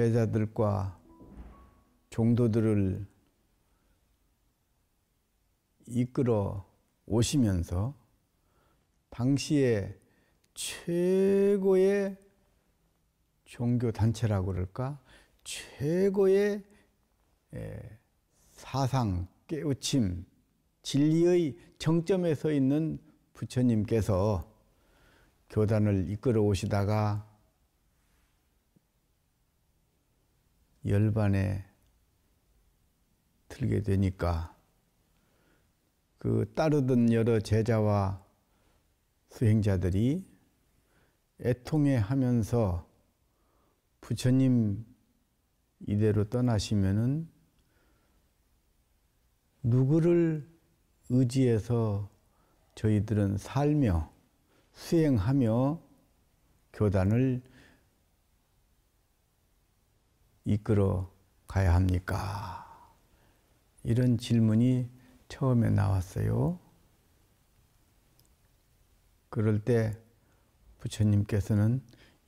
제자들과 종도들을 이끌어 오시면서 당시에 최고의 종교 단체라고 그럴까? 최고의 예, 사상 깨우침 진리의 정점에 서 있는 부처님께서 교단을 이끌어 오시다가 열반에 들게 되니까 그 따르던 여러 제자와 수행자들이 애통해 하면서 부처님 이대로 떠나시면은 누구를 의지해서 저희들은 살며 수행하며 교단을 이끌어 가야 합니까? 이런 질문이 처음에 나왔어요. 그럴 때 부처님께서는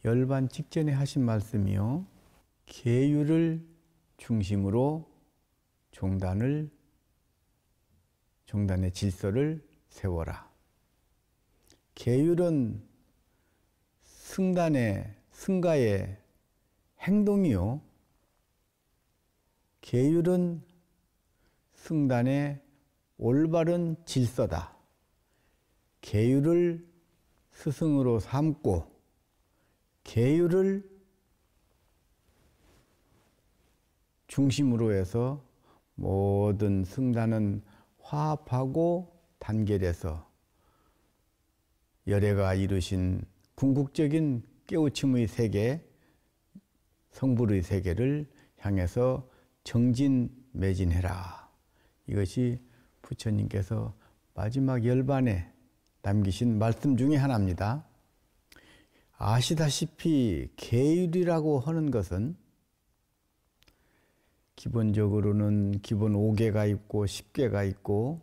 열반 직전에 하신 말씀이요. 계율을 중심으로 종단을 종단의 질서를 세워라. 계율은 승단의 승가의 행동이요. 계율은 승단의 올바른 질서다. 계율을 스승으로 삼고 계율을 중심으로 해서 모든 승단은 화합하고 단결해서 열애가 이루신 궁극적인 깨우침의 세계, 성불의 세계를 향해서 정진 매진해라. 이것이 부처님께서 마지막 열반에 남기신 말씀 중의 하나입니다. 아시다시피 계율이라고 하는 것은 기본적으로는 기본 5개가 있고 10개가 있고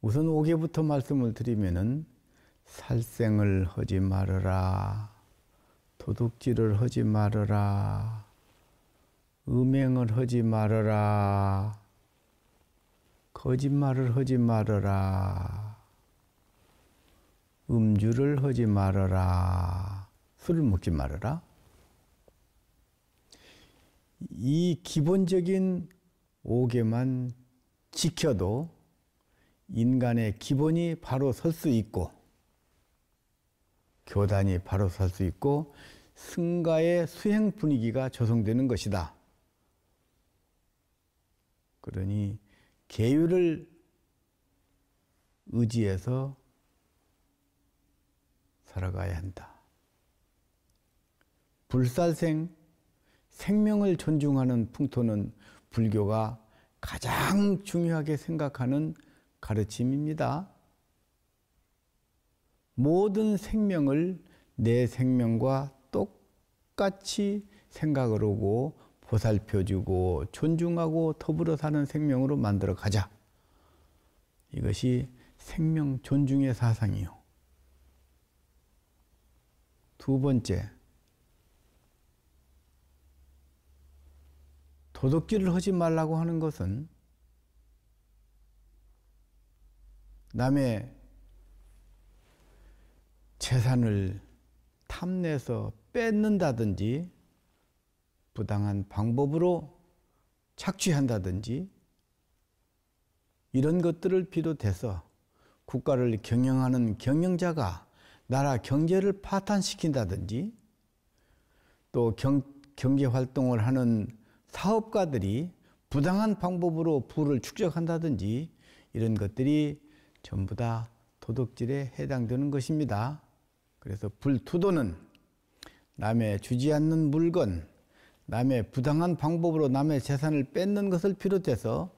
우선 5개부터 말씀을 드리면은 살생을 하지 말아라 도둑질을 하지 말아라 음행을 하지 말아라. 거짓말을 하지 말아라. 음주를 하지 말아라. 술을 먹지 말아라. 이 기본적인 5개만 지켜도 인간의 기본이 바로 설 수 있고 교단이 바로 설 수 있고 승가의 수행 분위기가 조성되는 것이다. 그러니 계율을 의지해서 살아가야 한다. 불살생 생명을 존중하는 풍토는 불교가 가장 중요하게 생각하는 가르침입니다. 모든 생명을 내 생명과 똑같이 생각을 하고 보살펴주고 존중하고 더불어 사는 생명으로 만들어 가자. 이것이 생명 존중의 사상이요. 두 번째, 도둑질을 하지 말라고 하는 것은 남의 재산을 탐내서 뺏는다든지 부당한 방법으로 착취한다든지 이런 것들을 비롯해서 국가를 경영하는 경영자가 나라 경제를 파탄시킨다든지 또 경, 경제 활동을 하는 사업가들이 부당한 방법으로 부를 축적한다든지 이런 것들이 전부 다 도덕질에 해당되는 것입니다. 그래서 불투도는 남의 주지 않는 물건, 남의 부당한 방법으로 남의 재산을 뺏는 것을 비롯해서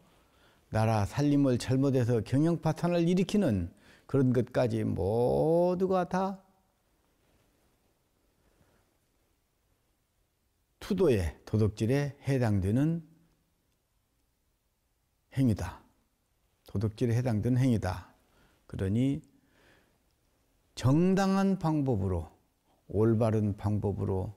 나라 살림을 잘못해서 경영 파탄을 일으키는 그런 것까지 모두가 다 투도의 도덕질에 해당되는 행위다. 도덕질에 해당되는 행위다. 그러니 정당한 방법으로 올바른 방법으로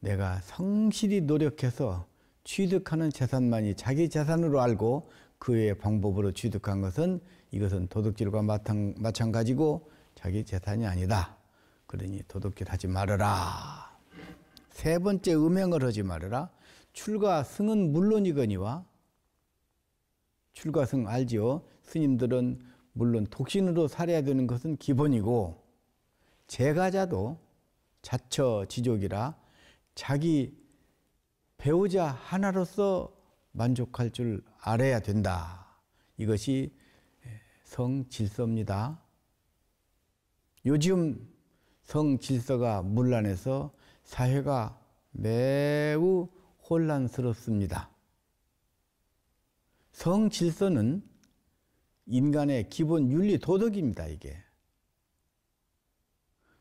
내가 성실히 노력해서 취득하는 재산만이 자기 재산으로 알고 그의 방법으로 취득한 것은 이것은 도둑질과 마찬가지고 자기 재산이 아니다. 그러니 도둑질 하지 말아라. 세 번째 음행을 하지 말아라. 출가 승은 물론이거니와 출가 승 알지요? 스님들은 물론 독신으로 살아야 되는 것은 기본이고 제가자도 자처 지족이라 자기 배우자 하나로서 만족할 줄 알아야 된다. 이것이 성 질서입니다. 요즘 성 질서가 문란해서 사회가 매우 혼란스럽습니다. 성 질서는 인간의 기본 윤리 도덕입니다, 이게.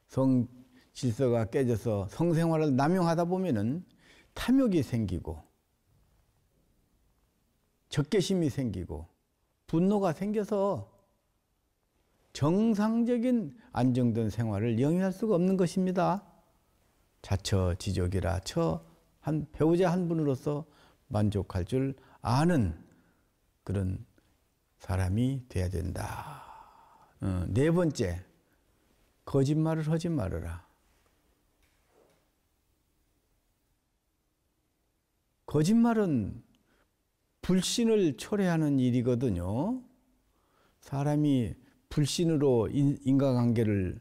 성 질서가 깨져서 성생활을 남용하다 보면은 탐욕이 생기고 적개심이 생기고 분노가 생겨서 정상적인 안정된 생활을 영위할 수가 없는 것입니다. 자처지족이라 처 한 배우자 한 분으로서 만족할 줄 아는 그런 사람이 돼야 된다. 어, 네 번째 거짓말을 하지 말아라. 거짓말은 불신을 초래하는 일이거든요. 사람이 불신으로 인과관계를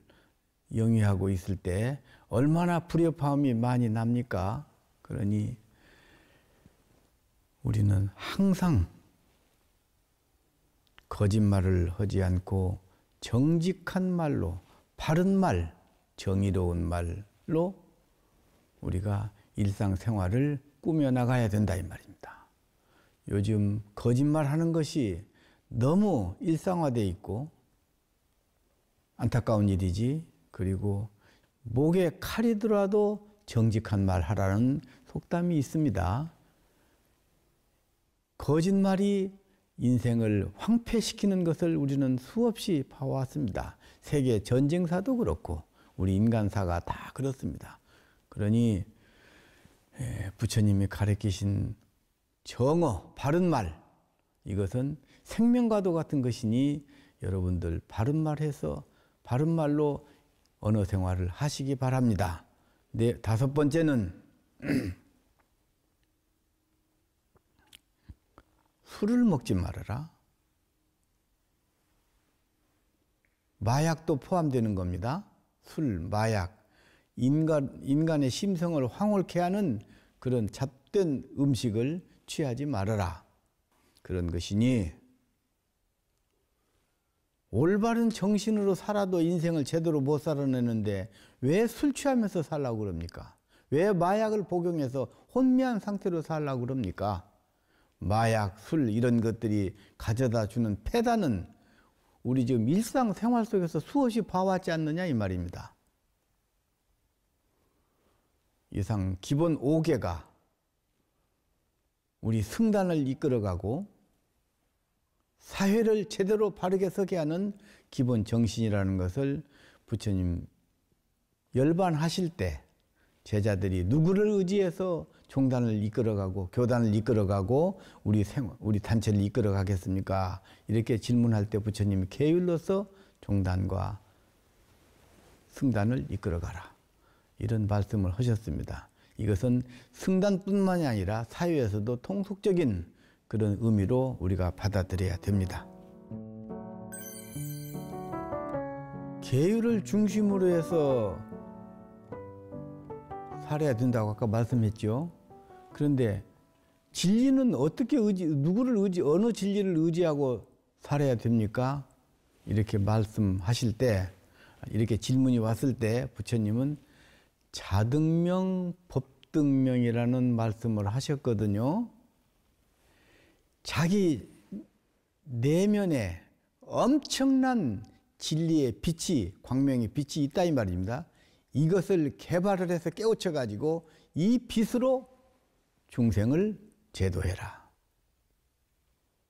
영위하고 있을 때 얼마나 불협화음이 많이 납니까? 그러니 우리는 항상 거짓말을 하지 않고 정직한 말로 바른 말, 정의로운 말로 우리가 일상생활을 꾸며나가야 된다 이 말입니다. 요즘 거짓말하는 것이 너무 일상화돼 있고 안타까운 일이지 그리고 목에 칼이 들어도 정직한 말 하라는 속담이 있습니다. 거짓말이 인생을 황폐시키는 것을 우리는 수없이 봐왔습니다. 세계 전쟁사도 그렇고 우리 인간사가 다 그렇습니다. 그러니 예, 부처님이 가르치신 정어, 바른 말, 이것은 생명과도 같은 것이니 여러분들 바른 말 해서 바른 말로 언어 생활을 하시기 바랍니다. 네, 다섯 번째는 술을 먹지 말아라. 마약도 포함되는 겁니다. 술, 마약. 인간, 인간의 심성을 황홀케 하는 그런 잡된 음식을 취하지 말아라. 그런 것이니 올바른 정신으로 살아도 인생을 제대로 못 살아내는데 왜 술 취하면서 살라고 그럽니까? 왜 마약을 복용해서 혼미한 상태로 살라고 그럽니까? 마약, 술 이런 것들이 가져다 주는 폐단은 우리 지금 일상생활 속에서 수없이 봐왔지 않느냐 이 말입니다. 이상 기본 5개가 우리 승단을 이끌어가고 사회를 제대로 바르게 서게 하는 기본 정신이라는 것을 부처님 열반하실 때 제자들이 누구를 의지해서 종단을 이끌어가고 교단을 이끌어가고 우리 생 우리 단체를 이끌어가겠습니까? 이렇게 질문할 때 부처님이 계율로서 종단과 승단을 이끌어가라. 이런 말씀을 하셨습니다. 이것은 승단뿐만이 아니라 사회에서도 통속적인 그런 의미로 우리가 받아들여야 됩니다. 계율을 중심으로 해서 살아야 된다고 아까 말씀했죠. 그런데 진리는 어떻게 의지, 누구를 의지, 어느 진리를 의지하고 살아야 됩니까? 이렇게 말씀하실 때, 이렇게 질문이 왔을 때 부처님은 자등명, 법등명이라는 말씀을 하셨거든요. 자기 내면에 엄청난 진리의 빛이, 광명의 빛이 있다 이 말입니다. 이것을 개발을 해서 깨우쳐 가지고 이 빛으로 중생을 제도해라.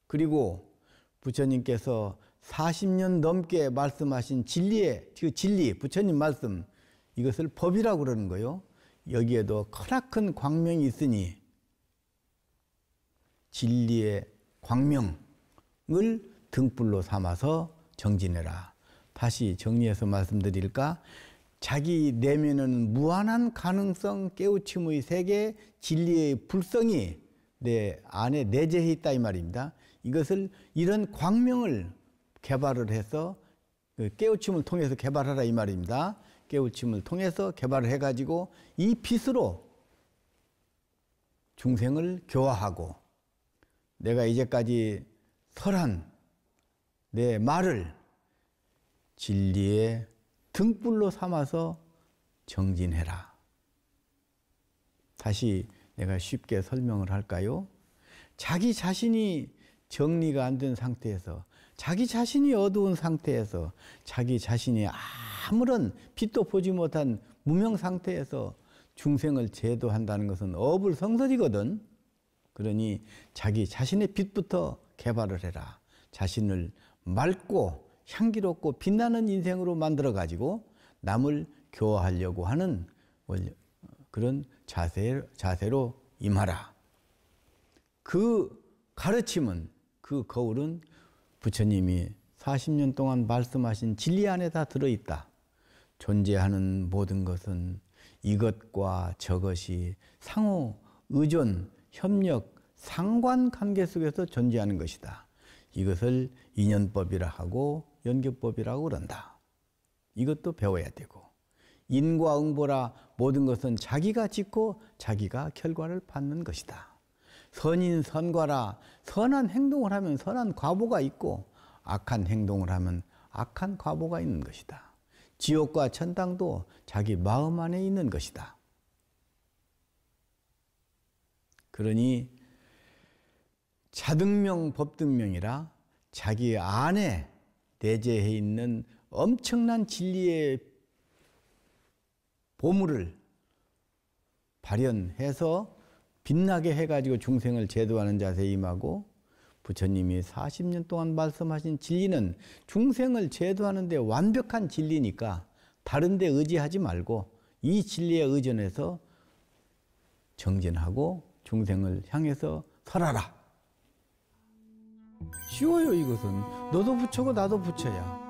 그리고 부처님께서 40년 넘게 말씀하신 진리의 그 진리 부처님 말씀 이것을 법이라고 그러는 거요. 여기에도 크나큰 광명이 있으니 진리의 광명을 등불로 삼아서 정진해라. 다시 정리해서 말씀드릴까? 자기 내면은 무한한 가능성 깨우침의 세계 진리의 불성이 내 안에 내재해 있다 이 말입니다. 이것을 이런 광명을 개발을 해서 그 깨우침을 통해서 개발하라 이 말입니다. 깨우침을 통해서 개발을 해가지고 이 빛으로 중생을 교화하고 내가 이제까지 설한 내 말을 진리의 등불로 삼아서 정진해라. 다시 내가 쉽게 설명을 할까요? 자기 자신이 정리가 안 된 상태에서 자기 자신이 어두운 상태에서 자기 자신이 아무런 빛도 보지 못한 무명 상태에서 중생을 제도한다는 것은 어불성설이거든. 그러니 자기 자신의 빛부터 개발을 해라. 자신을 맑고 향기롭고 빛나는 인생으로 만들어 가지고 남을 교화하려고 하는 그런 자세, 자세로 임하라. 그 가르침은 그 거울은 부처님이 40년 동안 말씀하신 진리 안에 다 들어있다. 존재하는 모든 것은 이것과 저것이 상호 의존, 협력, 상관 관계 속에서 존재하는 것이다. 이것을 인연법이라 하고 연계법이라고 그런다. 이것도 배워야 되고 인과응보라 모든 것은 자기가 짓고 자기가 결과를 받는 것이다. 선인 선과라 선한 행동을 하면 선한 과보가 있고 악한 행동을 하면 악한 과보가 있는 것이다. 지옥과 천당도 자기 마음 안에 있는 것이다. 그러니 자등명 법등명이라 자기 안에 내재해 있는 엄청난 진리의 보물을 발현해서 빛나게 해가지고 중생을 제도하는 자세 임하고 부처님이 40년 동안 말씀하신 진리는 중생을 제도하는 데 완벽한 진리니까 다른 데 의지하지 말고 이 진리에 의존해서 정진하고 중생을 향해서 살아라. 쉬워요 이것은. 너도 부처고 나도 부처야.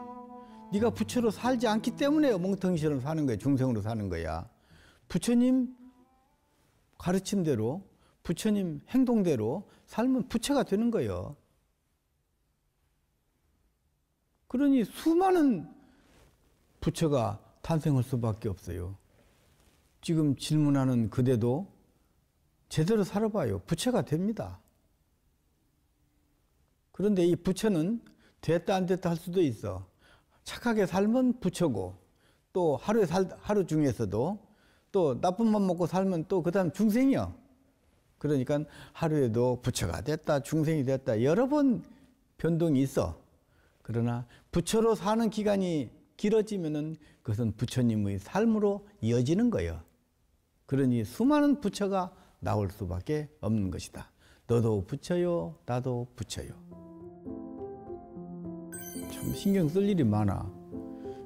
네가 부처로 살지 않기 때문에 멍텅이처럼 사는 거야. 중생으로 사는 거야. 부처님 가르침대로 부처님 행동대로 삶은 부채가 되는 거예요. 그러니 수많은 부처가 탄생할 수밖에 없어요. 지금 질문하는 그대도 제대로 살아봐요. 부채가 됩니다. 그런데 이 부처는 됐다 안 됐다 할 수도 있어. 착하게 살면 부처고 또 하루에 살, 하루 중에서도 또 나쁜 맘 먹고 살면 또그 다음 중생이요. 그러니까 하루에도 부처가 됐다, 중생이 됐다, 여러 번 변동이 있어. 그러나 부처로 사는 기간이 길어지면은 그것은 부처님의 삶으로 이어지는 거예요. 그러니 수많은 부처가 나올 수밖에 없는 것이다. 너도 부처요, 나도 부처요. 참 신경 쓸 일이 많아.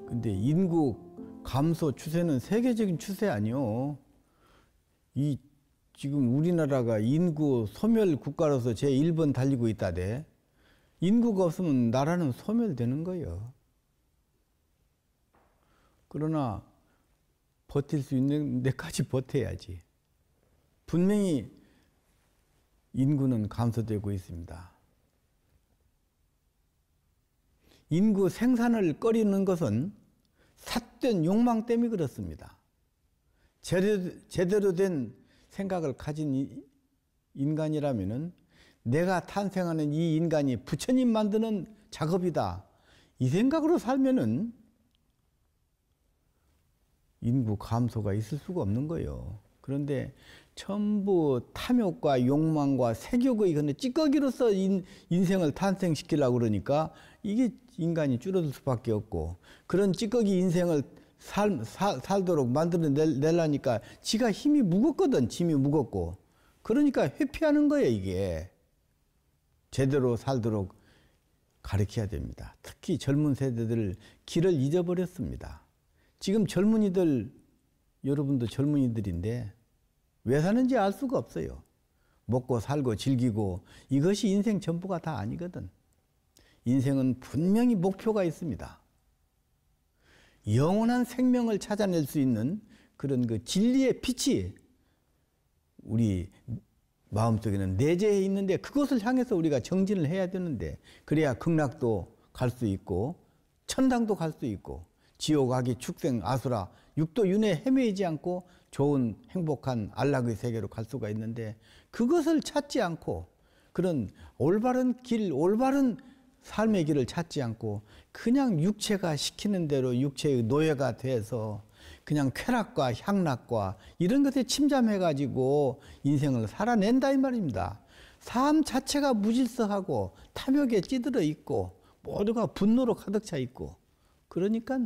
근데 인구 감소 추세는 세계적인 추세 아니요. 이 지금 우리나라가 인구 소멸 국가로서 제1번 달리고 있다대. 인구가 없으면 나라는 소멸되는 거예요. 그러나 버틸 수 있는 데까지 버텨야지. 분명히 인구는 감소되고 있습니다. 인구 생산을 꺼리는 것은 삿된 욕망 때문에 그렇습니다. 제대로, 제대로 된 생각을 가진 인간이라면은 내가 탄생하는 이 인간이 부처님 만드는 작업이다. 이 생각으로 살면은 인구 감소가 있을 수가 없는 거예요. 그런데 전부 탐욕과 욕망과 색욕의 근데 찌꺼기로서 인, 인생을 탄생시키려고 그러니까 이게 인간이 줄어들 수밖에 없고 그런 찌꺼기 인생을 살, 살, 살도록 만들어내려니까 지가 힘이 무겁거든. 짐이 무겁고. 그러니까 회피하는 거예요, 이게. 제대로 살도록 가르쳐야 됩니다. 특히 젊은 세대들 길을 잊어버렸습니다. 지금 젊은이들, 여러분도 젊은이들인데 왜 사는지 알 수가 없어요. 먹고 살고 즐기고 이것이 인생 전부가 다 아니거든. 인생은 분명히 목표가 있습니다. 영원한 생명을 찾아낼 수 있는 그런 그 진리의 빛이 우리 마음속에는 내재해 있는데 그것을 향해서 우리가 정진을 해야 되는데 그래야 극락도 갈 수 있고 천당도 갈 수 있고 지옥 아기 축생 아수라 육도 윤회 헤매이지 않고 좋은 행복한 안락의 세계로 갈 수가 있는데 그것을 찾지 않고 그런 올바른 길 올바른 삶의 길을 찾지 않고 그냥 육체가 시키는 대로 육체의 노예가 돼서 그냥 쾌락과 향락과 이런 것에 침잠해 가지고 인생을 살아낸다 이 말입니다. 삶 자체가 무질서하고 탐욕에 찌들어 있고 모두가 분노로 가득 차 있고 그러니까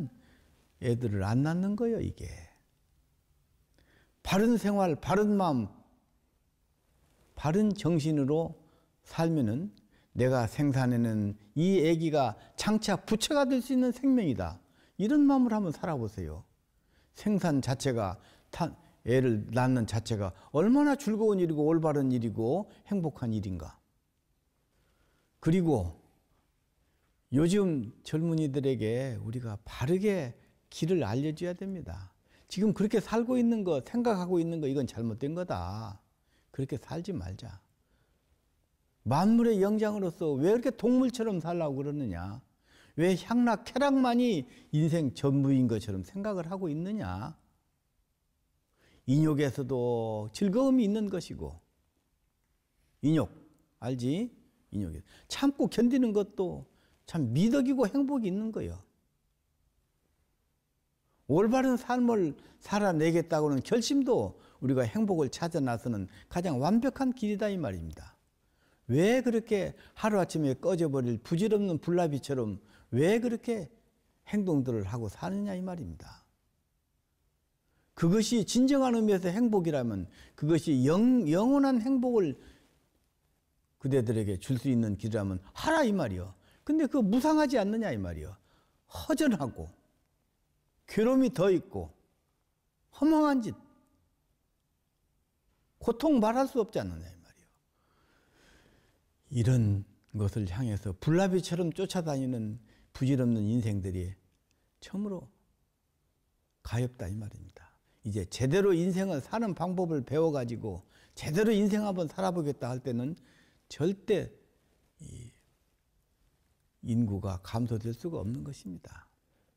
애들을 안 낳는 거예요, 이게. 바른 생활, 바른 마음, 바른 정신으로 살면은 내가 생산해낸 이 아기가 장차 부처가 될 수 있는 생명이다. 이런 마음을 한번 살아보세요. 생산 자체가 애를 낳는 자체가 얼마나 즐거운 일이고 올바른 일이고 행복한 일인가. 그리고 요즘 젊은이들에게 우리가 바르게 길을 알려줘야 됩니다. 지금 그렇게 살고 있는 거, 생각하고 있는 거, 이건 잘못된 거다. 그렇게 살지 말자. 만물의 영장으로서 왜 이렇게 동물처럼 살라고 그러느냐? 왜 향락 쾌락만이 인생 전부인 것처럼 생각을 하고 있느냐? 인욕에서도 즐거움이 있는 것이고 인욕 알지? 인욕에 참고 견디는 것도 참 미덕이고 행복이 있는 거요 올바른 삶을 살아내겠다고는 결심도 우리가 행복을 찾아 나서는 가장 완벽한 길이다 이 말입니다. 왜 그렇게 하루아침에 꺼져버릴 부질없는 불나비처럼 왜 그렇게 행동들을 하고 사느냐 이 말입니다. 그것이 진정한 의미에서 행복이라면 그것이 영, 영원한 행복을 그대들에게 줄 수 있는 길이라면 하라 이 말이요. 근데 그 무상하지 않느냐 이 말이요. 허전하고 괴로움이 더 있고 허망한 짓 고통 말할 수 없지 않느냐. 이런 것을 향해서 불나비처럼 쫓아다니는 부질없는 인생들이 처음으로 가엽다 이 말입니다. 이제 제대로 인생을 사는 방법을 배워가지고 제대로 인생 한번 살아보겠다 할 때는 절대 인구가 감소될 수가 없는 것입니다.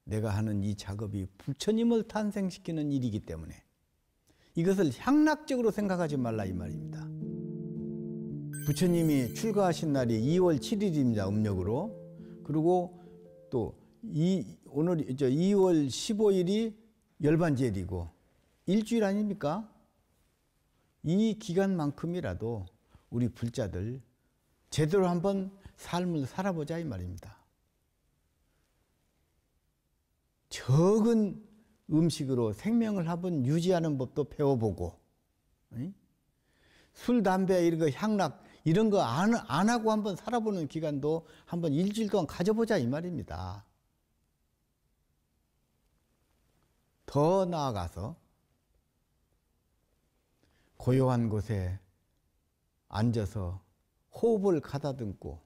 내가 하는 이 작업이 부처님을 탄생시키는 일이기 때문에 이것을 향락적으로 생각하지 말라 이 말입니다. 부처님이 출가하신 날이 2월 7일입니다. 음력으로. 그리고 또 이, 오늘 이 2월 15일이 열반제일이고 일주일 아닙니까? 이 기간만큼이라도 우리 불자들 제대로 한번 삶을 살아보자 이 말입니다. 적은 음식으로 생명을 한번 유지하는 법도 배워보고 술, 담배 이런 거 향락 이런 거 안 안 하고 한번 살아보는 기간도 한번 일주일 동안 가져보자 이 말입니다. 더 나아가서 고요한 곳에 앉아서 호흡을 가다듬고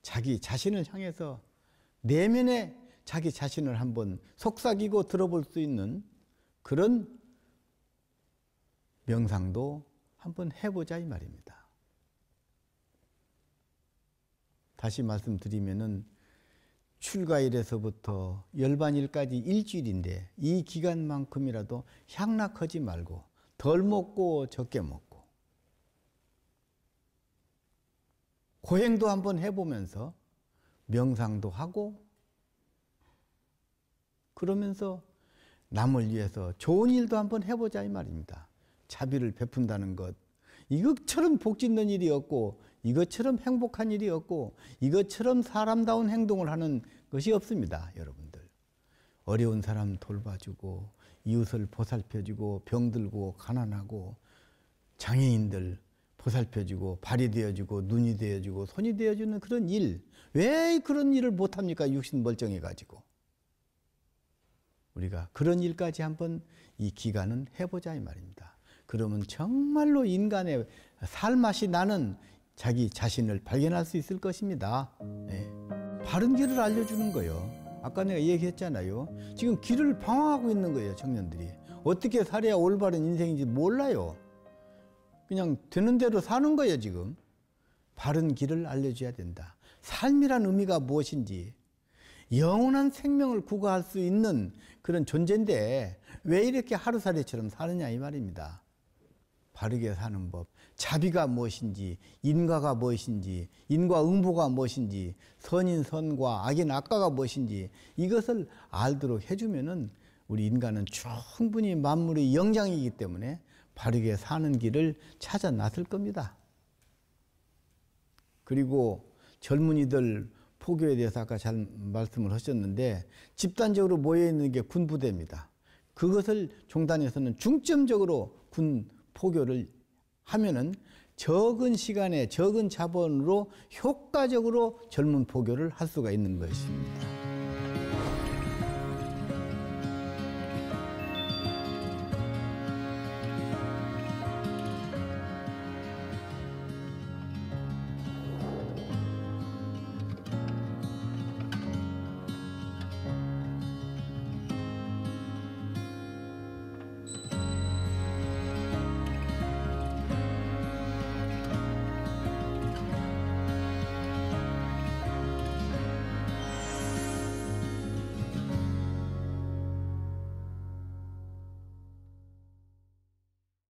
자기 자신을 향해서 내면에 자기 자신을 한번 속삭이고 들어볼 수 있는 그런 명상도 한번 해보자 이 말입니다. 다시 말씀드리면은 출가일에서부터 열반일까지 일주일인데 이 기간만큼이라도 향락하지 말고 덜 먹고 적게 먹고 고행도 한번 해보면서 명상도 하고 그러면서 남을 위해서 좋은 일도 한번 해보자 이 말입니다. 자비를 베푼다는 것 이것처럼 복짓는 일이 없고 이것처럼 행복한 일이 없고 이것처럼 사람다운 행동을 하는 것이 없습니다. 여러분들. 어려운 사람 돌봐주고 이웃을 보살펴주고 병들고 가난하고 장애인들 보살펴주고 발이 되어주고 눈이 되어주고 손이 되어주는 그런 일. 왜 그런 일을 못합니까? 육신 멀쩡해가지고. 우리가 그런 일까지 한번 이 기간은 해보자 이 말입니다. 그러면 정말로 인간의 살맛이 나는 자기 자신을 발견할 수 있을 것입니다. 네. 바른 길을 알려주는 거요. 아까 내가 얘기했잖아요. 지금 길을 방황하고 있는 거예요, 청년들이. 어떻게 살아야 올바른 인생인지 몰라요. 그냥 되는 대로 사는 거예요, 지금. 바른 길을 알려줘야 된다. 삶이란 의미가 무엇인지, 영원한 생명을 구가할 수 있는 그런 존재인데 왜 이렇게 하루살이처럼 사느냐 이 말입니다. 바르게 사는 법, 자비가 무엇인지, 인과가 무엇인지, 인과응보가 무엇인지, 선인 선과 악인 악과가 무엇인지 이것을 알도록 해주면은 우리 인간은 충분히 만물의 영장이기 때문에 바르게 사는 길을 찾아 나설 겁니다. 그리고 젊은이들 포교에 대해서 아까 잘 말씀을 하셨는데 집단적으로 모여 있는 게 군부대입니다. 그것을 종단에서는 중점적으로 군 포교를 하면은 적은 시간에 적은 자본으로 효과적으로 젊은 포교를 할 수가 있는 것입니다.